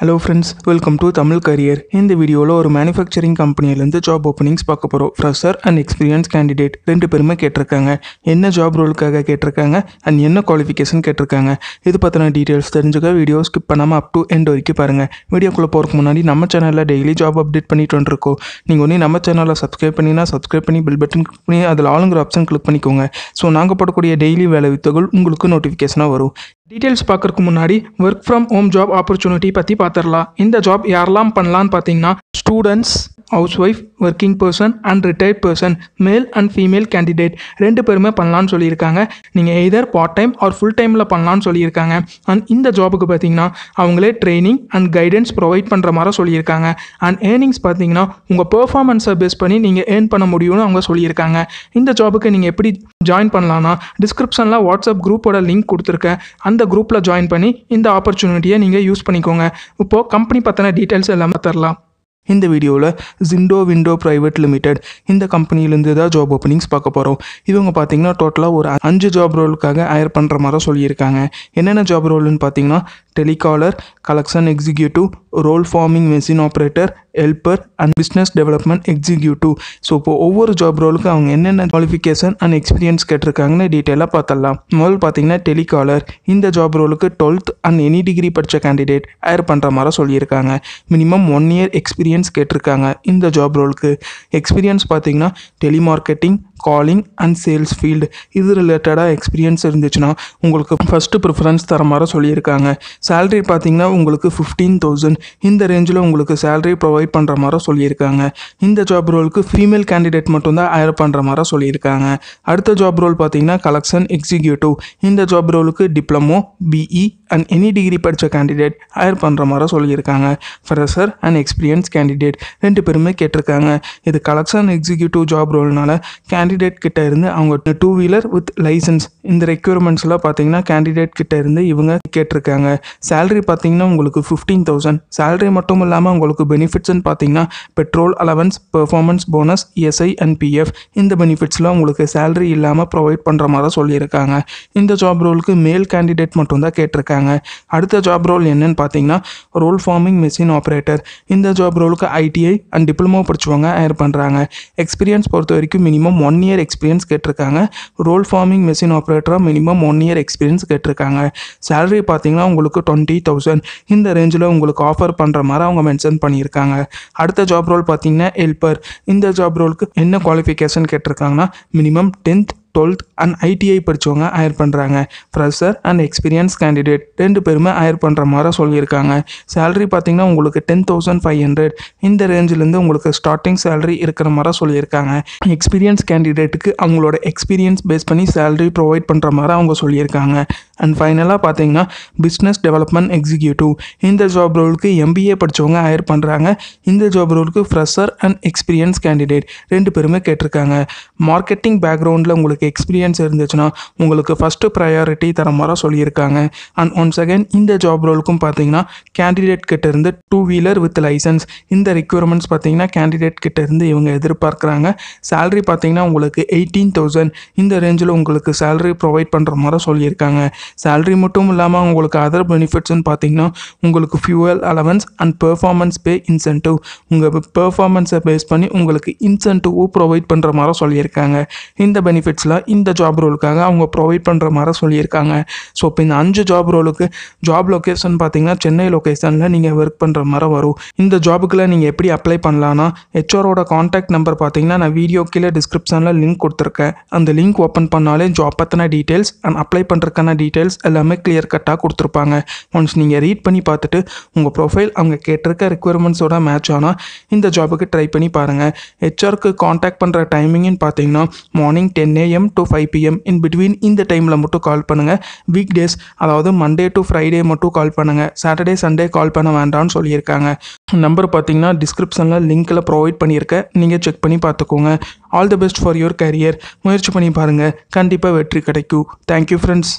hello friends welcome to Tamil career இந்த வீடியோவில் ஒரு மேனுஃபேக்சரிங் கம்பெனிலேருந்து ஜாப் ஓப்பனிங்ஸ் பார்க்க போகிறோம் ஃப்ரெஷர் அண்ட் எக்ஸ்பீரியன்ஸ் கேண்டிடேட் ரெண்டு பேருமே கேட்டிருக்காங்க என்ன ஜாப் ரோலுக்காக கேட்டிருக்காங்க அண்ட் என்ன குவாலிஃபிகேஷன் கேட்டிருக்காங்க இது பற்றின டீட்டெயில்ஸ் தெரிஞ்சுக்க வீடியோ ஸ்கிப் பண்ணாமல் அப் டு எண்ட் வரைக்கும் பாருங்கள் வீடியோக்குள்ளே போகிறதுக்கு முன்னாடி நம்ம சேனலில் டெய்லி ஜாப் அப்டேட் பண்ணிட்டு வந்துருக்கோம் நீங்கள் ஒன்று நம்ம சேனலில் சப்ஸ்கிரைப் பண்ணினா சப்ஸ்கிரைப் பண்ணி பில் பட்டன் கிளிக் பண்ணி அதில் ஆளுங்கிற ஆப்ஷன் கிளிக் பண்ணிக்கோங்க ஸோ நாங்கள் போடக்கூடிய டெய்லி வேலை வித்தகள் உங்களுக்கு நோட்டிஃபிகேஷனாக வரும் டீட்டெயில்ஸ் பார்க்குறதுக்கு முன்னாடி work from home job opportunity பற்றி பார்த்துடலாம் இந்த ஜாப் யாரெல்லாம் பண்ணலான்னு பார்த்தீங்கன்னா students house wife working person and retired person male and female candidate ரெண்டு பேருமே பண்ணலான்னு சொல்லியிருக்காங்க நீங்கள் either part time or full டைமில் பண்ணலான்னு சொல்லியிருக்காங்க அண்ட் இந்த ஜாபுக்கு பார்த்தீங்கன்னா அவங்களே ட்ரைனிங் அண்ட் கைடன்ஸ் ப்ரொவைட் பண்ணுற மாதிரி சொல்லியிருக்காங்க அண்ட் ஏர்னிங்ஸ் பார்த்தீங்கன்னா உங்கள் பெர்ஃபார்மன்ஸை பேஸ் பண்ணி நீங்கள் ஏர்ன் பண்ண முடியும்னு அவங்க சொல்லியிருக்காங்க இந்த ஜாபுக்கு நீங்கள் எப்படி ஜாயின் பண்ணலான்னா டிஸ்கிரிப்ஷனில் வாட்ஸ்அப் குரூப்போட லிங்க் கொடுத்துருக்கேன் அந்த குரூப்பில் ஜாயின் பண்ணி இந்த ஆப்பர்ச்சுனிட்டியை நீங்கள் யூஸ் பண்ணிக்கோங்க இப்போது கம்பெனி பற்றின டீட்டெயில்ஸ் எல்லாமே தரலாம் இந்த வீடியோவில் ஜிண்டோ விண்டோ ப்ரைவேட் லிமிடெட் இந்த கம்பெனிலேருந்து தான் ஜாப் ஓப்பனிங்ஸ் பார்க்க போகிறோம் இவங்க பார்த்தீங்கன்னா டோட்டலாக ஒரு அஞ்சு ஜாப் ரோலுக்காக ஹயர் பண்ணுற மாதிரி சொல்லியிருக்காங்க என்னென்ன ஜாப் ரோல்னு பார்த்தீங்கன்னா telecaller collection executive role forming machine operator helper and business development executive so இப்போ ஒவ்வொரு ஜாப் ரோலுக்கும் அவங்க என்னென்ன குவாலிஃபிகேஷன் அண்ட் எக்ஸ்பீரியன்ஸ் கேட்டிருக்காங்கன்னு டீட்டெயிலாக பார்த்தலாம் முதல் பார்த்தீங்கன்னா டெலிகாலர் இந்த ஜாப் ரோலுக்கு டுவெல்த் அண்ட் எனி டிகிரி படித்த கேண்டிடேட் ஹயர் பண்ணுற மாதிரி சொல்லியிருக்காங்க மினிமம் ஒன் இயர் எக்ஸ்பீரியன்ஸ் கேட்டிருக்காங்க இந்த ஜாப் ரோலுக்கு எக்ஸ்பீரியன்ஸ் பார்த்தீங்கன்னா telemarketing calling and sales field இது ரிலேட்டடாக எக்ஸ்பீரியன்ஸ் இருந்துச்சுன்னா உங்களுக்கு ஃபஸ்ட்டு ப்ரிஃபரன்ஸ் தர மாதிரி சொல்லியிருக்காங்க சேல்ரி பார்த்தீங்கன்னா உங்களுக்கு ஃபிஃப்டீன் தௌசண்ட் இந்த ரேஞ்சில் உங்களுக்கு சேல்ரி ப்ரொவைட் பண்ணுற மாதிரி சொல்லியிருக்காங்க இந்த ஜாப் ரோலுக்கு ஃபீமேல் கேண்டிடேட் மட்டும்தான் ஹையர் பண்ணுற மாதிரி சொல்லியிருக்காங்க அடுத்த ஜாப் ரோல் பார்த்தீங்கன்னா கலெக்ஷன் எக்ஸிக்யூட்டிவ் இந்த ஜாப் ரோலுக்கு diploma BE and any degree படித்த கேண்டிடேட் ஹையர் பண்ணுற மாதிரி சொல்லியிருக்காங்க ஃப்ரெஷர் அண்ட் எக்ஸ்பீரியன்ஸ் கேண்டிடேட் ரெண்டு பேருமே கேட்டிருக்காங்க இது கலெக்ஷன் எக்ஸிக்யூட்டிவ் ஜாப் ரோல்னால கேண்டி கேண்டிடேட் கிட்ட இருந்து அவங்க டூ வீலர் வித் லைசன்ஸ் இந்த ரெக்யூர்மெண்ட்ஸ்லாம் பார்த்தீங்கன்னா கேண்டிடேட் கிட்ட இருந்து இவங்க கேட்டிருக்காங்க சேலரி பார்த்தீங்கன்னா உங்களுக்கு ஃபிஃப்டீன் தௌசண்ட் சேலரி மட்டும் இல்லாமல் உங்களுக்கு பெனிஃபிட்ஸ்னு பார்த்தீங்கன்னா petrol allowance performance bonus ESI and PF இந்த பெனிஃபிட்ஸ்லாம் உங்களுக்கு சேலரி இல்லாமல் ப்ரொவைட் பண்ணுற மாதிரி சொல்லியிருக்காங்க இந்த ஜாப் ரோலுக்கு மேல் கேண்டிடேட் மட்டும்தான் கேட்டிருக்காங்க அடுத்த ஜாப் ரோல் என்னன்னு பார்த்தீங்கன்னா ரோல் ஃபார்மிங் மிஷின் ஆப்ரேட்டர் இந்த ஜாப் ரோலுக்கு ஐடிஐ அண்ட் டிப்ளமோ படிச்சவங்க ஹையர் பண்ணுறாங்க எக்ஸ்பீரியன்ஸ் பொறுத்த வரைக்கும் minimum one one year experience கேட்டிருக்காங்க ரோல் ஃபார்மிங் மிஷின் ஆப்ரேட்டராக மினிமம் ஒன் இயர் எக்ஸ்பீரியன்ஸ் கேட்டிருக்காங்க சேலரி பார்த்தீங்கன்னா உங்களுக்கு டுவெண்ட்டி தௌசண்ட் இந்த ரேஞ்சில் உங்களுக்கு ஆஃபர் பண்ணுற மாதிரி அவங்க மென்ஷன் பண்ணியிருக்காங்க அடுத்த ஜாப் ரோல் பார்த்தீங்கன்னா ஹெல்பர் இந்த ஜாப் ரோலுக்கு என்ன குவாலிஃபிகேஷன் கேட்டிருக்காங்கன்னா minimum tenth twelfth and ITI படித்தவங்க ஹயர் பண்ணுறாங்க ஃப்ரெஷர் அண்ட் எக்ஸ்பீரியன்ஸ் கேண்டிடேட் ரெண்டு பேருமே ஹயர் பண்ணுற மாதிரி சொல்லியிருக்காங்க சேலரி பார்த்திங்கன்னா உங்களுக்கு டென் தௌசண்ட் ஃபைவ் ஹண்ட்ரட் இந்த ரேஞ்சிலேருந்து உங்களுக்கு ஸ்டார்டிங் சேலரி இருக்கிற மாதிரி சொல்லியிருக்காங்க எக்ஸ்பீரியன்ஸ் கேண்டிடேட்டுக்கு அவங்களோட எக்ஸ்பீரியன்ஸ் பேஸ் பண்ணி சேலரி ப்ரொவைட் பண்ணுற மாதிரி அவங்க சொல்லியிருக்காங்க அண்ட் ஃபைனலாக பார்த்தீங்கன்னா பிஸ்னஸ் டெவலப்மெண்ட் எக்ஸிக்யூட்டிவ் இந்த ஜாப் ரோலுக்கு எம்பிஏ படித்தவங்க ஹயர் பண்ணுறாங்க இந்த ஜாப் ரோலுக்கு ஃப்ரெஷர் அண்ட் எக்ஸ்பீரியன்ஸ் கேண்டிடேட் ரெண்டு பேருமே கேட்டிருக்காங்க மார்க்கெட்டிங் பேக்ரவுண்டில் உங்களுக்கு உங்களுக்கு எக்ஸ்பீரியன்ஸ் இருந்துச்சுன்னா உங்களுக்கு ஃபஸ்ட்டு ப்ரையாரிட்டி தர மாதிரி சொல்லியிருக்காங்க அண்ட் ஒன் செகண்ட் இந்த ஜாப் ரோலுக்கும் பார்த்தீங்கன்னா கேண்டிடேட் கிட்டேருந்து டூ வீலர் வித் லைசன்ஸ் இந்த ரெக்யூர்மெண்ட்ஸ் பார்த்தீங்கன்னா கேண்டிடேட் கிட்டேருந்து இவங்க எதிர்பார்க்குறாங்க சேலரி பார்த்தீங்கன்னா உங்களுக்கு எயிட்டீன் தௌசண்ட் இந்த ரேஞ்சில் உங்களுக்கு சேலரி ப்ரொவைட் பண்ணுற மாதிரி சொல்லியிருக்காங்க சேலரி மட்டும் இல்லாமல் உங்களுக்கு அதர் பெனிஃபிட்ஸ்னு பார்த்தீங்கன்னா உங்களுக்கு fuel allowance and performance pay incentive உங்கள் பெர்ஃபார்மன்ஸை பேஸ் பண்ணி உங்களுக்கு இன்சென்டிவ் ப்ரொவைட் பண்ணுற மாதிரி சொல்லியிருக்காங்க இந்த பெனிஃபிட்ஸ் நோட்டிஃபிகேஷனில் இந்த ஜாப் ரோலுக்காக அவங்க ப்ரொவைட் பண்ணுற மாதிரி சொல்லியிருக்காங்க ஸோ இப்போ இந்த அஞ்சு ஜாப் ரோலுக்கு ஜாப் லொக்கேஷன் பார்த்தீங்கன்னா சென்னை லொக்கேஷனில் நீங்கள் ஒர்க் பண்ணுற மாதிரி வரும் இந்த ஜாபுக்குள்ள நீங்கள் எப்படி அப்ளை பண்ணலான்னா ஹெச்ஆரோட காண்டாக்ட் நம்பர் பார்த்தீங்கன்னா நான் வீடியோ கீழே டிஸ்கிரிப்ஷனில் லிங்க் கொடுத்துருக்கேன் அந்த லிங்க் ஓப்பன் பண்ணாலே ஜாப் பற்றின டீட்டெயில்ஸ் அண்ட் அப்ளை பண்ணுறக்கான டீட்டெயில்ஸ் எல்லாமே கிளியர் கட்டாக கொடுத்துருப்பாங்க ஒன்ஸ் நீங்கள் ரீட் பண்ணி பார்த்துட்டு உங்கள் ப்ரொஃபைல் அவங்க கேட்டிருக்க ரெக்குயர்மெண்ட்ஸோட மேட்ச் ஆனால் இந்த ஜாபுக்கு ட்ரை பண்ணி பாருங்கள் ஹெச்ஆருக்கு காண்டாக்ட் பண்ணுற டைமிங்னு பார்த்தீங்கன்னா morning ten AM AM to five PM in between இந்த டைமில் மட்டும் கால் பண்ணுங்கள் வீக் டேஸ் அதாவது மண்டே டு ஃப்ரைடே மட்டும் கால் பண்ணுங்கள் சாட்டர்டே சண்டே கால் பண்ண வேண்டாம்னு சொல்லியிருக்காங்க நம்பர் பார்த்தீங்கன்னா டிஸ்கிரிப்ஷனில் லிங்க்கில் ப்ரொவைட் பண்ணியிருக்கேன் நீங்கள் செக் பண்ணி பார்த்துக்கோங்க all the best for your career முயற்சி பண்ணி பாருங்கள் கண்டிப்பாக வெற்றி கிடைக்கும் தேங்க்யூ ஃப்ரெண்ட்ஸ்